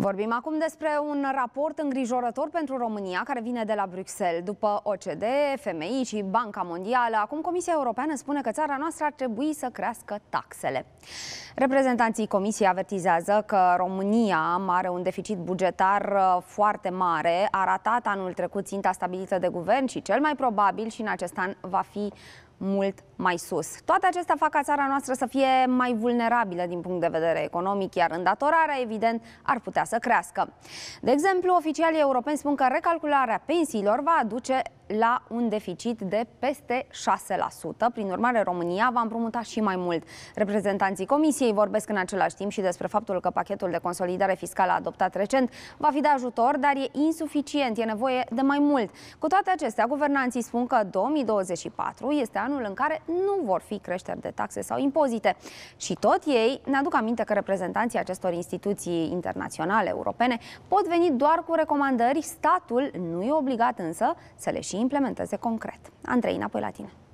Vorbim acum despre un raport îngrijorător pentru România care vine de la Bruxelles. După OCD, FMI și Banca Mondială, acum Comisia Europeană spune că țara noastră ar trebui să crească taxele. Reprezentanții Comisiei avertizează că România are un deficit bugetar uh, foarte mare, a ratat anul trecut ținta stabilită de guvern și cel mai probabil și în acest an va fi mult mai sus. Toate acestea fac ca țara noastră să fie mai vulnerabilă din punct de vedere economic, iar îndatorarea, evident, ar putea să crească. De exemplu, oficialii europeni spun că recalcularea pensiilor va aduce la un deficit de peste 6%. Prin urmare, România va împrumuta și mai mult. Reprezentanții Comisiei vorbesc în același timp și despre faptul că pachetul de consolidare fiscală adoptat recent va fi de ajutor, dar e insuficient, e nevoie de mai mult. Cu toate acestea, guvernanții spun că 2024 este anul în care nu vor fi creșteri de taxe sau impozite. Și tot ei ne aduc aminte că reprezentanții acestor instituții internaționale, europene, pot veni doar cu recomandări. Statul nu e obligat însă să le și implementeze concret. Andrei, înapoi la tine.